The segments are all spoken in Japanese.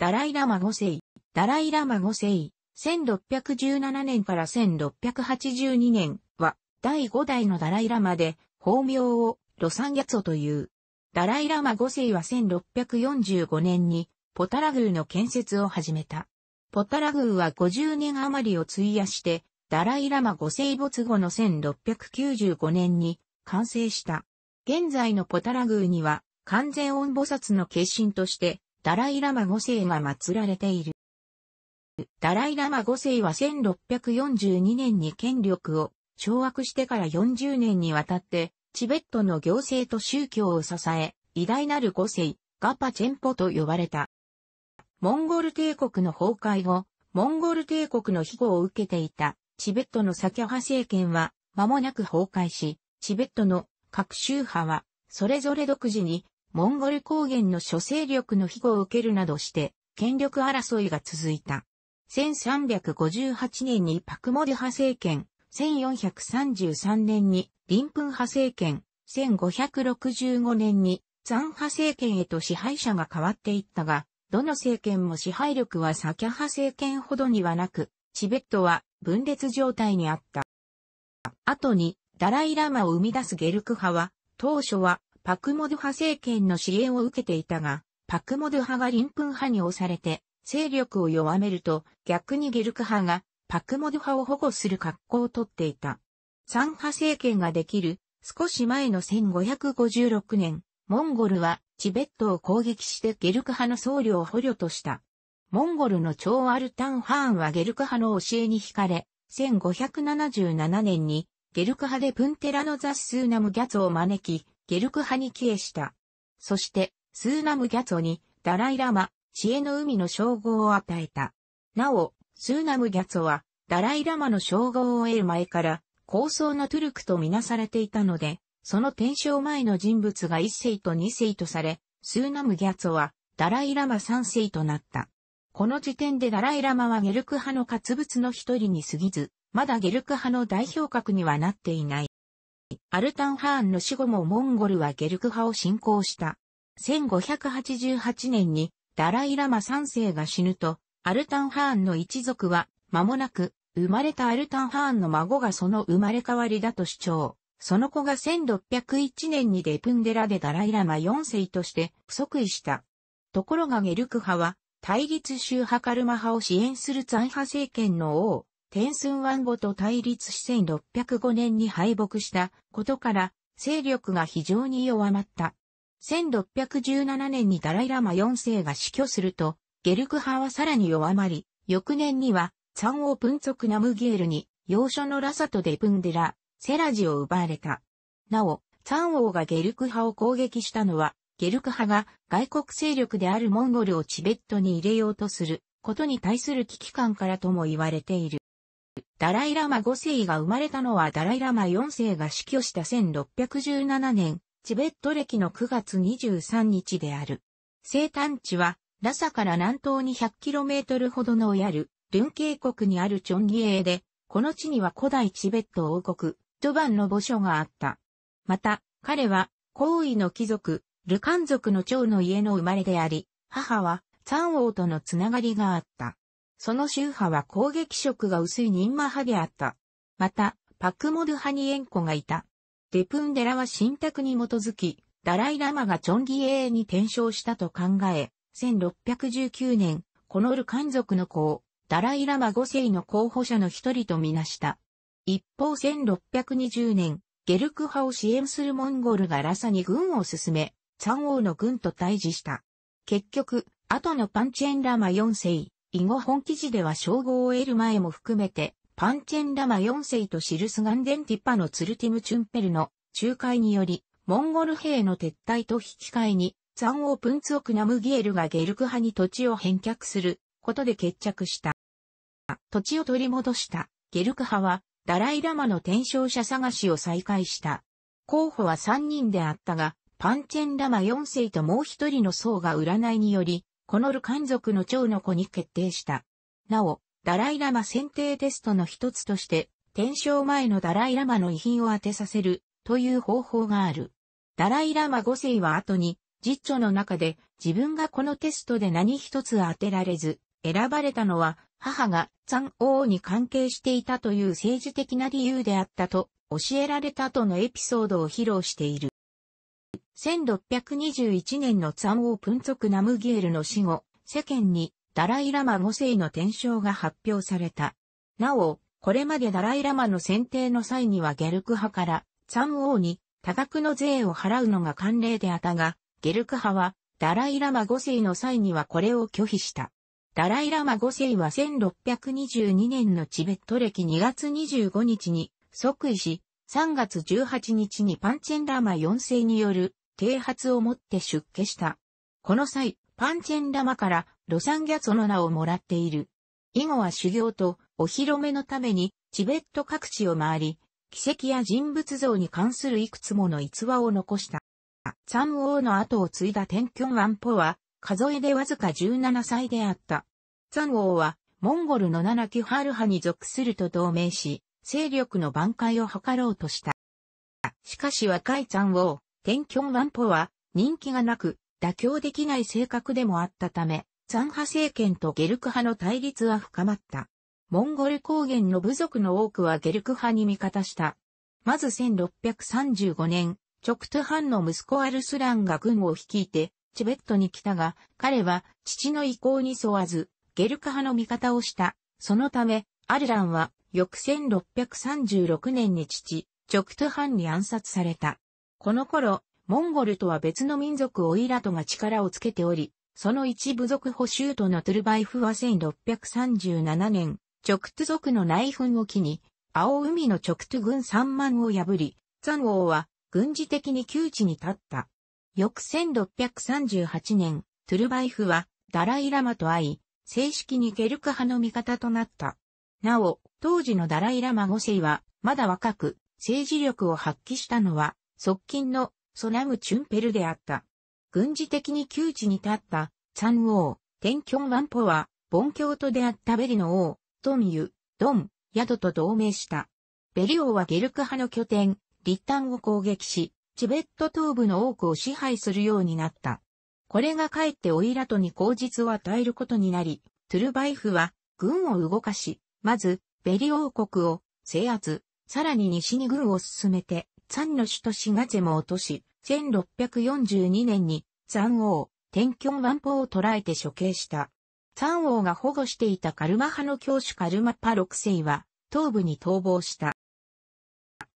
ダライラマ5世、ダライラマ5世、1617年から1682年は、第5代のダライラマで、法名をロサンギャツォという。ダライラマ5世は1645年に、ポタラ宮の建設を始めた。ポタラ宮は50年余りを費やして、ダライラマ5世没後の1695年に完成した。現在のポタラーには完全音菩薩の化身としてダライラマ5世が祀られている。ダライラマ5世は1642年に権力を掌握してから40年にわたって、チベットの行政と宗教を支え、偉大なる5世、ガパチェンポと呼ばれた。モンゴル帝国の崩壊後、モンゴル帝国の庇護を受けていたチベットのサキャ派政権は間もなく崩壊し、チベットの各宗派はそれぞれ独自にモンゴル高原の諸勢力の庇護を受けるなどして、権力争いが続いた。1358年にパクモデ派政権、1433年にリンプン派政権、1565年にザン派政権へと支配者が変わっていったが、どの政権も支配力はサキャ派政権ほどにはなく、チベットは分裂状態にあった。後に、ダライラマを生み出すゲルク派は、当初はパクモド派政権の支援を受けていたが、パクモド派がプン派に押されて、勢力を弱めると、逆にゲルク派が、パクモド派を保護する格好をとっていた。三派政権ができる、少し前の1556年、モンゴルは、チベットを攻撃してゲルク派の僧侶を捕虜とした。モンゴルの長アルタン・ハーンはゲルク派の教えに惹かれ、1577年にゲルク派でプンテラの雑数ナムギャツを招き、ゲルク派に帰依した。そして、スーナムギャツォに、ダライラマ、知恵の海の称号を与えた。なお、スーナムギャツォは、ダライラマの称号を得る前から、高層のトゥルクとみなされていたので、その転生前の人物が一世と二世とされ、スーナムギャツォは、ダライラマ三世となった。この時点でダライラマはゲルク派の活物の一人に過ぎず、まだゲルク派の代表格にはなっていない。アルタンハーンの死後もモンゴルはゲルク派を信仰した。1588年にダライラマ3世が死ぬと、アルタンハーンの一族は間もなく生まれたアルタンハーンの孫がその生まれ変わりだと主張。その子が1601年にデプンデラでダライラマ4世として不足位した。ところがゲルク派は対立宗派カルマ派を支援する残派政権の王、天寸湾語と対立し1605年に敗北したことから、勢力が非常に弱まった。1617年にダライラマ4世が死去すると、ゲルク派はさらに弱まり、翌年には、サンオープン族ナムギエルに、要所のラサとデプンデラ、セラジを奪われた。なお、サン王がゲルク派を攻撃したのは、ゲルク派が外国勢力であるモンゴルをチベットに入れようとすることに対する危機感からとも言われている。ダライラマ5世が生まれたのはダライラマ4世が死去した1617年、チベット歴の9月23日である。生誕地は、ラサから南東に 100km ほどのオヤル、ルン渓谷にあるチョンギエーで、この地には古代チベット王国、ジョバンの墓所があった。また、彼は、皇位の貴族、ルカン族の長の家の生まれであり、母は、三王とのつながりがあった。その宗派は攻撃色が薄いニンマ派であった。また、パクモル派に縁故がいた。デプンデラは信託に基づき、ダライラマがチョンギエーに転生したと考え、1619年、このルカン族の子を、ダライラマ5世の候補者の一人とみなした。一方1620年、ゲルク派を支援するモンゴルがラサに軍を進め、三王の軍と対峙した。結局、後のパンチェンラマ4世、以後本記事では称号を得る前も含めて、パンチェンラマ4世とシルスガンデンティパのツルティムチュンペルの仲介により、モンゴル兵の撤退と引き換えに、ザンオープンツオクナムギエルがゲルク派に土地を返却することで決着した。土地を取り戻したゲルク派は、ダライラマの転生者探しを再開した。候補は3人であったが、パンチェンラマ4世ともう一人の僧が占いにより、このルカン族の長の子に決定した。なお、ダライラマ選定テストの一つとして、転生前のダライラマの遺品を当てさせるという方法がある。ダライラマ5世は後に、実著の中で自分がこのテストで何一つ当てられず、選ばれたのは母が残王に関係していたという政治的な理由であったと教えられたとのエピソードを披露している。1621年のツァンオプンツクナムギエルの死後、世間にダライラマ5世の転生が発表された。なお、これまでダライラマの選定の際にはゲルク派からツァンに多額の税を払うのが慣例であったが、ゲルク派はダライラマ5世の際にはこれを拒否した。ダライラマ5世は1622年のチベット歴2月25日に即位し、3月18日にパンチェンラマ4世による啓発をもって出家した。この際、パンチェンラマからロサンギャツの名をもらっている。以後は修行とお披露目のためにチベット各地を回り、奇跡や人物像に関するいくつもの逸話を残した。サ王の後を継いだ天京ワンポは、数えでわずか17歳であった。サン王は、モンゴルの七木ハルハに属すると同盟し、勢力の挽回を図ろうとした。しかし若い残王、天京万歩は人気がなく妥協できない性格でもあったため、残派政権とゲルク派の対立は深まった。モンゴル高原の部族の多くはゲルク派に味方した。まず1635年、直途藩の息子アルスランが軍を率いて、チベットに来たが、彼は父の意向に沿わず、ゲルク派の味方をした。そのため、アルランは翌1636年に父、直途藩に暗殺された。この頃、モンゴルとは別の民族オイラトが力をつけており、その一部族保守とのトゥルバイフは1637年、直途族の内紛を機に、青海の直途軍3万を破り、残王は軍事的に窮地に立った。翌1638年、トゥルバイフはダライラマと会い、正式にゲルク派の味方となった。なお、当時のダライラマ5世は、まだ若く、政治力を発揮したのは、側近のソナム・チュンペルであった。軍事的に窮地に立った、三王、天京万歩は、凡教徒であったベリの王、トミユ、ドン、ヤドと同盟した。ベリ王はゲルク派の拠点、リッタンを攻撃し、チベット東部の多くを支配するようになった。これがかえってオイラトに口実を与えることになり、トゥルバイフは軍を動かし、まず、ベリ王国を制圧、さらに西に軍を進めて、三の首都シガゼも落とし、1642年に三王、天京万法を捕らえて処刑した。三王が保護していたカルマ派の教主カルマパ六世は、東部に逃亡した。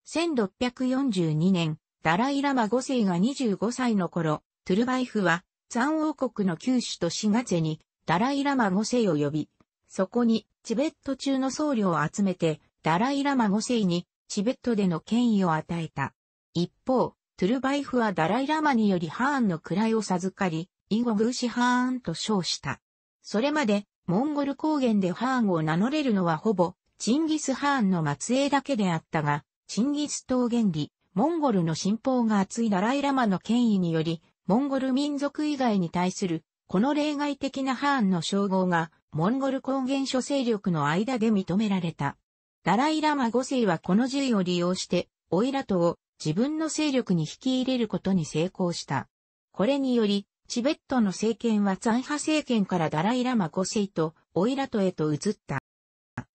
1642年、ダライラマ五世が25歳の頃、トゥルバイフは、三王国の旧首都シガゼに、ダライラマ五世を呼び、そこに、チベット中の僧侶を集めて、ダライラマ5世に、チベットでの権威を与えた。一方、トゥルバイフはダライラマによりハーンの位を授かり、イゴグーシハーンと称した。それまで、モンゴル高原でハーンを名乗れるのはほぼ、チンギスハーンの末裔だけであったが、チンギス島原理、モンゴルの信奉が厚いダライラマの権威により、モンゴル民族以外に対するこの例外的なハーンの称号が、モンゴル高原諸勢力の間で認められた。ダライラマ5世はこの銃を利用して、オイラトを自分の勢力に引き入れることに成功した。これにより、チベットの政権は残派政権からダライラマ5世とオイラトへと移った。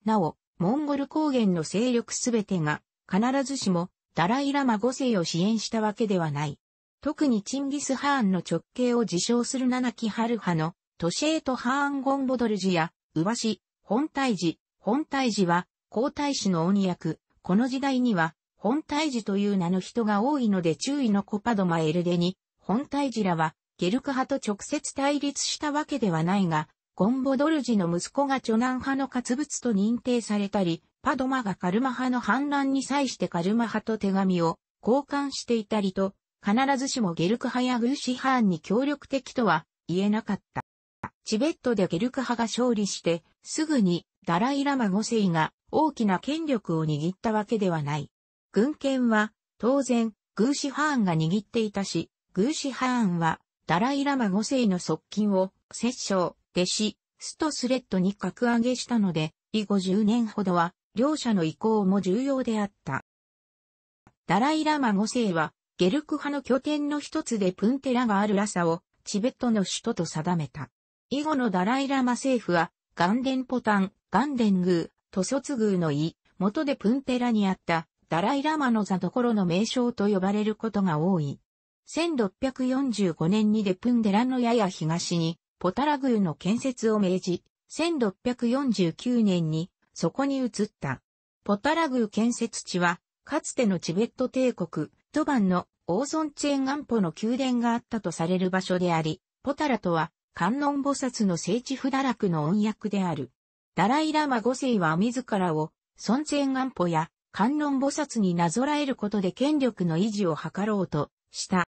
なお、モンゴル高原の勢力すべてが必ずしもダライラマ5世を支援したわけではない。特にチンギス・ハーンの直系を自称する七木春派のトシェート・ハーン・ゴンボドルジや、ウワシ、本体寺、本体寺は、皇太子の鬼役、この時代には、本体寺という名の人が多いので注意のコパドマエルデに、本体寺らは、ゲルク派と直接対立したわけではないが、ゴンボドルジの息子が著南派の活物と認定されたり、パドマがカルマ派の反乱に際してカルマ派と手紙を交換していたりと、必ずしもゲルク派やグーシー派に協力的とは言えなかった。チベットでゲルク派が勝利して、すぐにダライラマ5世が大きな権力を握ったわけではない。軍権は当然グーシハーンが握っていたし、グーシハーンはダライラマ5世の側近を摂政、弟子、ストスレッドに格上げしたので、以後10年ほどは両者の意向も重要であった。ダライラマ5世はゲルク派の拠点の一つでプンテラがあるラサをチベットの首都と定めた。以後のダライラマ政府は、ガンデンポタン、ガンデン宮、トソツ宮の井、元でプンテラにあったダライラマの座所の名称と呼ばれることが多い。1645年にデプンデラのやや東にポタラ宮の建設を命じ、1649年にそこに移った。ポタラ宮建設地は、かつてのチベット帝国、トバンのオーソンチェン安保の宮殿があったとされる場所であり、ポタラとは観音菩薩の聖地不堕落の音訳である。ダライラマ5世は自らを、孫禅安保や観音菩薩になぞらえることで権力の維持を図ろうとした。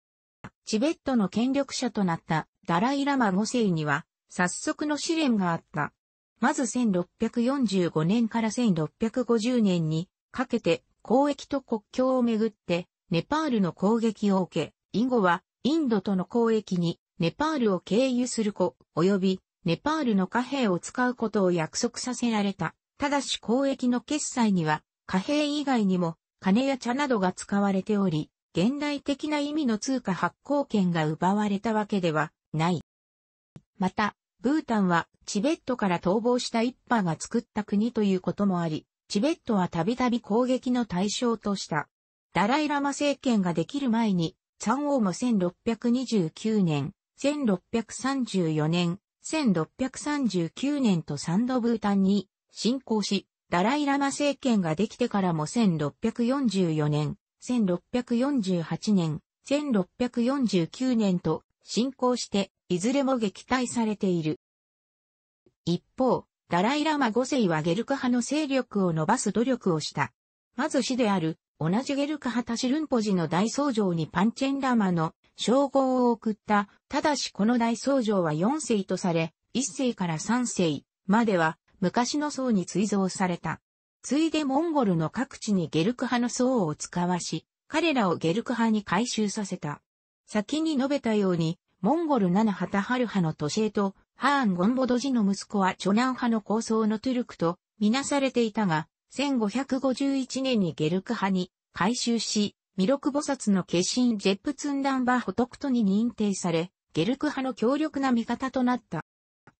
チベットの権力者となったダライラマ5世には、早速の試練があった。まず1645年から1650年にかけて交易と国境をめぐってネパールの攻撃を受け、以後はインドとの交易にネパールを経由する子、及びネパールの貨幣を使うことを約束させられた。ただし交易の決済には貨幣以外にも金や茶などが使われており、現代的な意味の通貨発行権が奪われたわけではない。また、ブータンはチベットから逃亡した一派が作った国ということもあり、チベットはたびたび攻撃の対象とした。ダライラマ政権ができる前に、チャン王も1629年、1634年、1639年とサンドブータンに侵攻し、ダライラマ政権ができてからも1644年、1648年、1649年と侵攻して、いずれも撃退されている。一方、ダライラマ5世はゲルク派の勢力を伸ばす努力をした。まず死である同じゲルカハタシルンポジの大僧侶にパンチェンラマの称号を送った。ただしこの大僧侶は4世とされ、1世から3世までは昔の僧に追贈された。ついでモンゴルの各地にゲルク派の僧を使わし、彼らをゲルク派に改修させた。先に述べたように、モンゴル七旗春派の都市へと、ハーン・ゴンボドジの息子はチョナン派の構想のトゥルクとみなされていたが、1551年にゲルク派に改修し、弥勒菩薩の化身ジェップツンダンバホトクトに認定され、ゲルク派の強力な味方となった。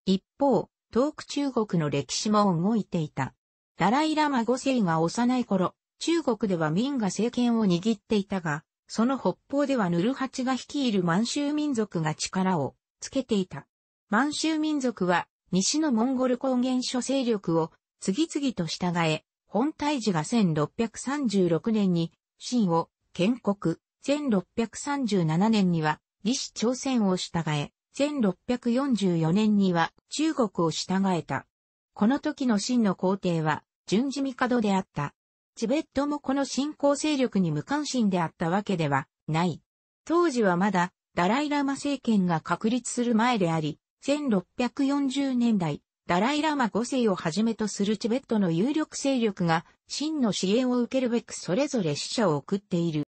一方、遠く中国の歴史も動いていた。ダライラマ五世が幼い頃、中国では民が政権を握っていたが、その北方ではヌルハチが率いる満州民族が力をつけていた。満州民族は西のモンゴル高原諸勢力を次々と従え、本大寺が1636年に、秦を建国、1637年には、李氏朝鮮を従え、1644年には中国を従えた。この時の秦の皇帝は、順次帝であった。チベットもこの新仰勢力に無関心であったわけではない。当時はまだダライラマ政権が確立する前であり、1640年代、ダライラマ5世をはじめとするチベットの有力勢力が、真の支援を受けるべくそれぞれ死者を送っている。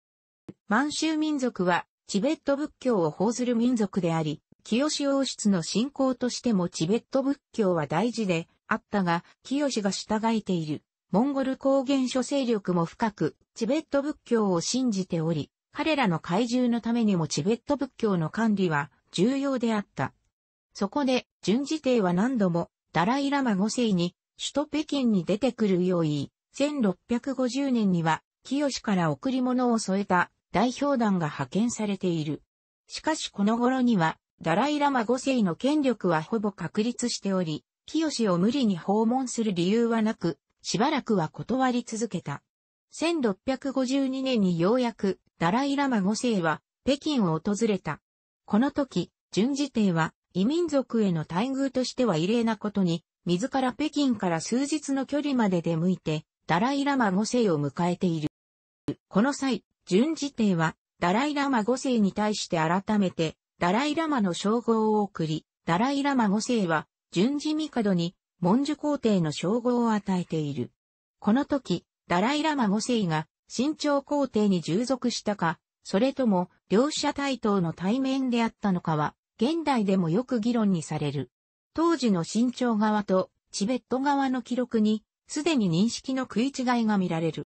満州民族は、チベット仏教を奉ずる民族であり、清王室の信仰としてもチベット仏教は大事であったが、清が従えている、モンゴル高原諸勢力も深く、チベット仏教を信じており、彼らの怪獣のためにもチベット仏教の管理は重要であった。そこで、順次帝は何度もダライラマ5世に、首都北京に出てくる言意、1650年には、清から贈り物を添えた代表団が派遣されている。しかしこの頃には、ダライラマ5世の権力はほぼ確立しており、清を無理に訪問する理由はなく、しばらくは断り続けた。1652年にようやく、ダライラマ5世は、北京を訪れた。この時、順次帝は、異民族への待遇としては異例なことに、自ら北京から数日の距離まで出向いて、ダライラマ5世を迎えている。この際、順次帝は、ダライラマ5世に対して改めて、ダライラマの称号を送り、ダライラマ5世は、順次帝に、文殊皇帝の称号を与えている。この時、ダライラマ5世が、新朝皇帝に従属したか、それとも、両者対等の対面であったのかは、現代でもよく議論にされる。当時の新朝側とチベット側の記録に、すでに認識の食い違いが見られる。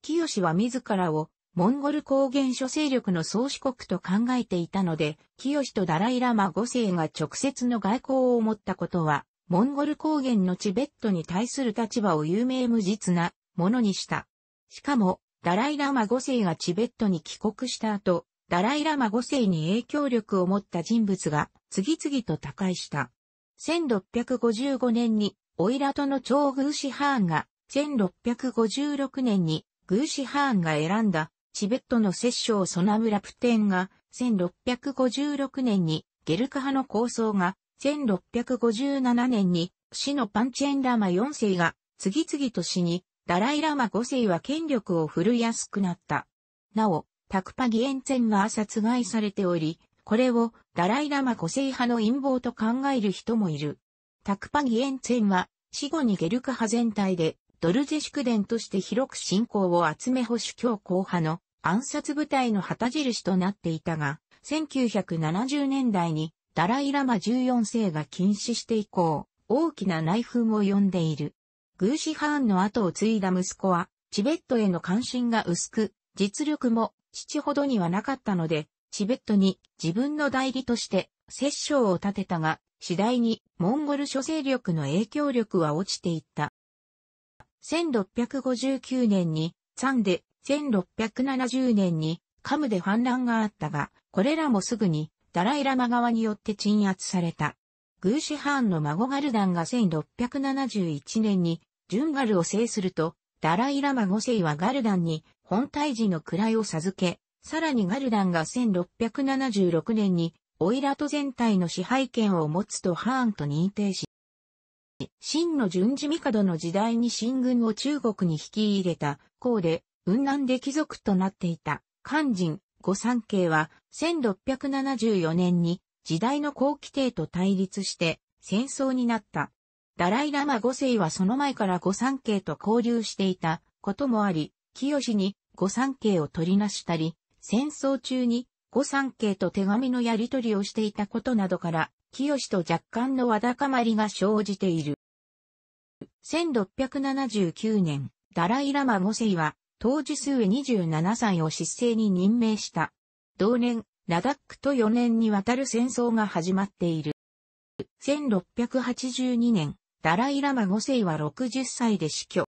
清は自らを、モンゴル高原諸勢力の創始国と考えていたので、清とダライラマ5世が直接の外交を持ったことは、モンゴル高原のチベットに対する立場を有名無実なものにした。しかも、ダライラマ5世がチベットに帰国した後、ダライラマ5世に影響力を持った人物が次々と他界した。1655年にオイラトの超グーシハーンが、1656年にグーシハーンが選んだチベットの摂政ソナムラプテンが、1656年にゲルカ派の構想が、1657年に死のパンチェンラマ4世が次々と死に、ダライラマ5世は権力を振るいやすくなった。なお、タクパギエンツェンは殺害されており、これをダライラマ個性派の陰謀と考える人もいる。タクパギエンツェンは死後にゲルク派全体でドルジェ祝伝として広く信仰を集め保守強硬派の暗殺部隊の旗印となっていたが、1970年代にダライラマ14世が禁止して以降、大きな内紛を呼んでいる。グーシハーンの後を継いだ息子は、チベットへの関心が薄く、実力も父ほどにはなかったので、チベットに自分の代理として摂政を立てたが、次第にモンゴル諸勢力の影響力は落ちていった。1659年にサンで、1670年にカムで反乱があったが、これらもすぐにダライラマ側によって鎮圧された。グーシハーンの孫ガルダンが1671年にジュンガルを制すると、ダライラマ5世はガルダンに本体寺の位を授け、さらにガルダンが1676年に、オイラト全体の支配権を持つとハーンと認定し、真の順次帝の時代に新軍を中国に引き入れた、こうで、雲南で貴族となっていた、漢人、五三家は、1674年に、時代の後期帝と対立して、戦争になった。ダライラマ5世はその前から五三家と交流していたこともあり、清に御三家を取りなしたり、戦争中に御三家と手紙のやり取りをしていたことなどから、清と若干のわだかまりが生じている。1679年、ダライラマ五世は、当時数27歳を失政に任命した。同年、ラダックと4年にわたる戦争が始まっている。1682年、ダライラマ五世は60歳で死去。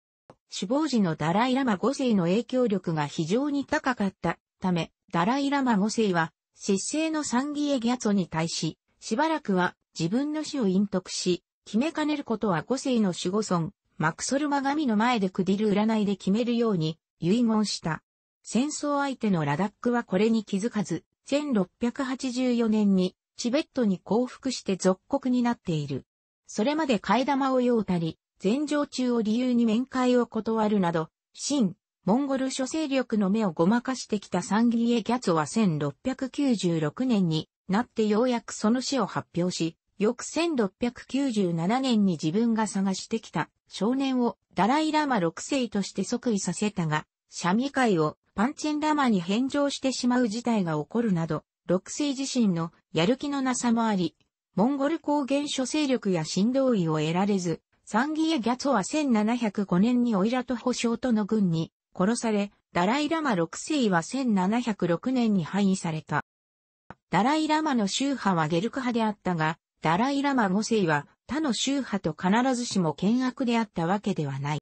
死亡時のダライラマ5世の影響力が非常に高かったため、ダライラマ5世は、失制のサンギエギャツォに対し、しばらくは自分の死を隠匿し、決めかねることは5世の守護尊、マクソルマ神の前でクディル占いで決めるように遺言した。戦争相手のラダックはこれに気づかず、1684年にチベットに降伏して属国になっている。それまで替え玉を用たり、全場中を理由に面会を断るなど、新、モンゴル諸勢力の目をごまかしてきたサンギエ・ギャツは1696年になってようやくその死を発表し、翌1697年に自分が探してきた少年をダライ・ラマ6世として即位させたが、シャミ会をパンチェンラマに返上してしまう事態が起こるなど、6世自身のやる気のなさもあり、モンゴル高原諸勢力や振動位を得られず、サンギエ・ギャツォは1705年にオイラト保証との軍に殺され、ダライ・ラマ6世は1706年に廃位された。ダライ・ラマの宗派はゲルク派であったが、ダライ・ラマ5世は他の宗派と必ずしも険悪であったわけではない。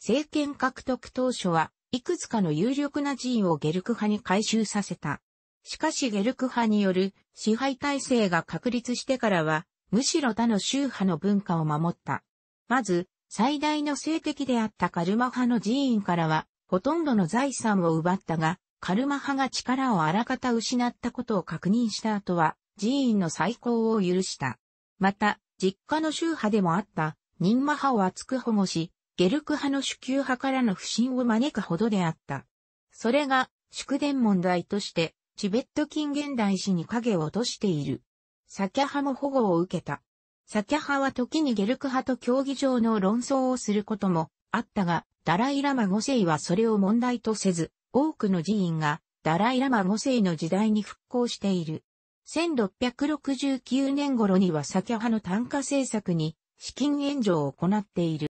政権獲得当初はいくつかの有力な寺院をゲルク派に改修させた。しかしゲルク派による支配体制が確立してからは、むしろ他の宗派の文化を守ったまず、最大の性敵であったカルマ派の寺院からは、ほとんどの財産を奪ったが、カルマ派が力をあらかた失ったことを確認した後は、寺院の再興を許した。また、実家の宗派でもあった、任魔派を厚く保護し、ゲルク派の主級派からの不信を招くほどであった。それが、祝電問題として、チベット近現代史に影を落としている。サキャ派も保護を受けた。サキャ派は時にゲルク派と競技場の論争をすることもあったが、ダライラマ5世はそれを問題とせず、多くの寺院がダライラマ5世の時代に復興している。1669年頃にはサキャ派の単価政策に資金援助を行っている。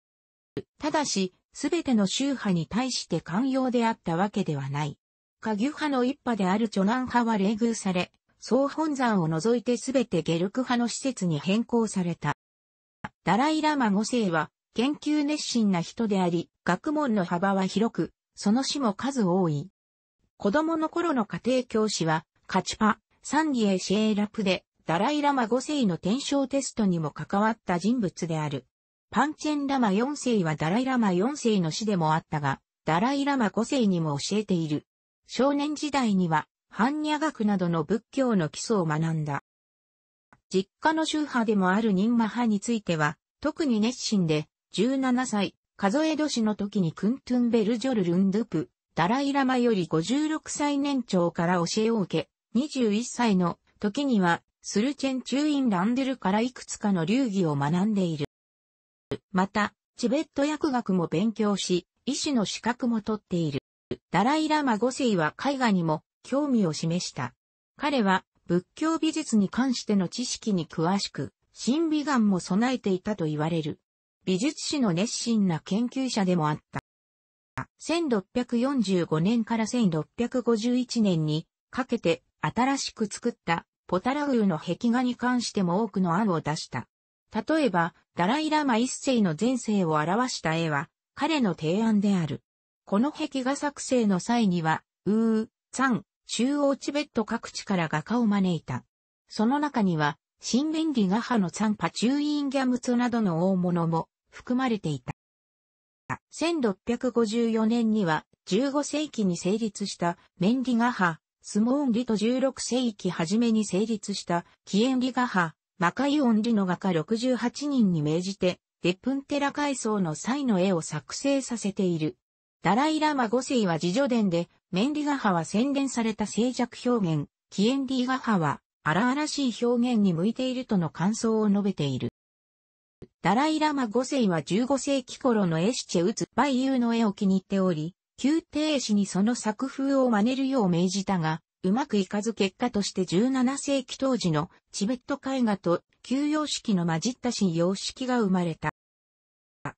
ただし、すべての宗派に対して寛容であったわけではない。下牛派の一派であるチョナン派は冷遇され、総本山を除いてすべてゲルク派の施設に変更された。ダライラマ5世は研究熱心な人であり、学問の幅は広く、その死も数多い。子供の頃の家庭教師は、カチパ、サンリエシエーラプで、ダライラマ5世の転生テストにも関わった人物である。パンチェンラマ4世はダライラマ4世の死でもあったが、ダライラマ5世にも教えている。少年時代には、般若学などの仏教の基礎を学んだ。実家の宗派でもある任魔派については、特に熱心で、17歳、数え年の時にクントゥンベルジョルルンドゥプ、ダライラマより56歳年長から教えを受け、21歳の時には、スルチェンチュインランデルからいくつかの流儀を学んでいる。また、チベット薬学も勉強し、医師の資格も取っている。ダライラマ5世は絵画にも興味を示した。彼は仏教美術に関しての知識に詳しく、神美眼も備えていたと言われる。美術史の熱心な研究者でもあった。1645年から1651年にかけて新しく作ったポタラーの壁画に関しても多くの案を出した。例えば、ダライラマ一世の前世を表した絵は彼の提案である。この壁画作成の際には、ウー、ツァン、中央チベット各地から画家を招いた。その中には、新便利画派の参波中インギャムツなどの大物も含まれていた。1654年には15世紀に成立したメンィガ派、スモーンリと16世紀初めに成立したキエンリガ派、マカイオンリの画家68人に命じて、デプンテラ階層の際の絵を作成させている。ダライラマ5世は自助伝で、メンディガハは洗練された静寂表現、キエンディガハは荒々しい表現に向いているとの感想を述べている。ダライラマ5世は15世紀頃のエシチェウツ・バイユーの絵を気に入っており、宮廷史にその作風を真似るよう命じたが、うまくいかず結果として17世紀当時のチベット絵画と旧様式の混じった新様式が生まれた。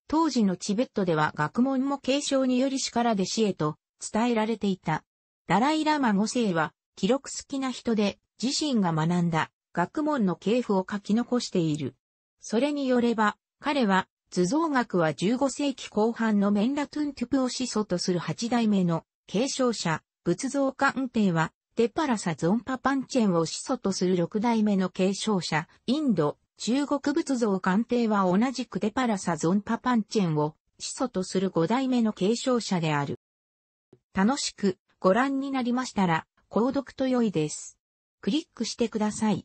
当時のチベットでは学問も継承によりしから弟子へと伝えられていた。ダライラマ5世は記録好きな人で自身が学んだ学問の系譜を書き残している。それによれば彼は図像学は15世紀後半のメンラトゥントゥプを始祖とする8代目の継承者、仏像鑑定はデパラサゾンパパンチェンを始祖とする6代目の継承者、インド、中国仏像鑑定は同じくデパラサゾンパパンチェンを始祖とする5代目の継承者である。楽しくご覧になりましたら、購読と良いです。クリックしてください。